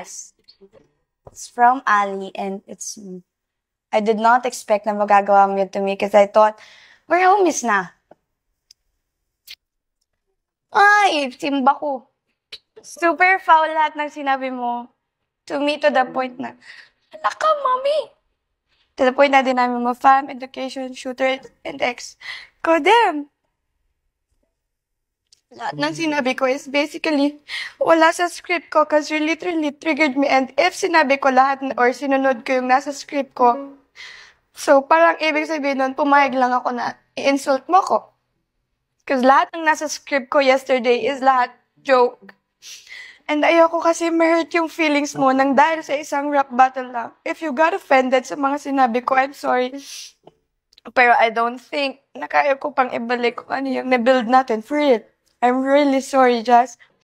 us. It's from Ali and it's I did not expect na magagawa mo yun to me because I thought, we're homies na. Ay, simba ko. Super foul lahat ng sinabi mo. To me, to the point na, hala ka, mommy. To the point na din namin mo, fam, education, shooter, and ex. Ko, damn. Lahat ng sinabi ko is basically, wala sa script ko kasi literally triggered me. And if sinabi ko lahat or sinunod ko yung nasa script ko, so parang ibig sabihin nun, pumayag lang ako na i-insult mo ko. Because lahat ng nasa script ko yesterday is lahat joke. And ayoko kasi ma-hurt yung feelings mo nang dahil sa isang rap battle lang. If you got offended sa mga sinabi ko, I'm sorry. Pero I don't think na kaya ko pang ibalik kung ano yung nabuild natin for it. I'm really sorry, Jess.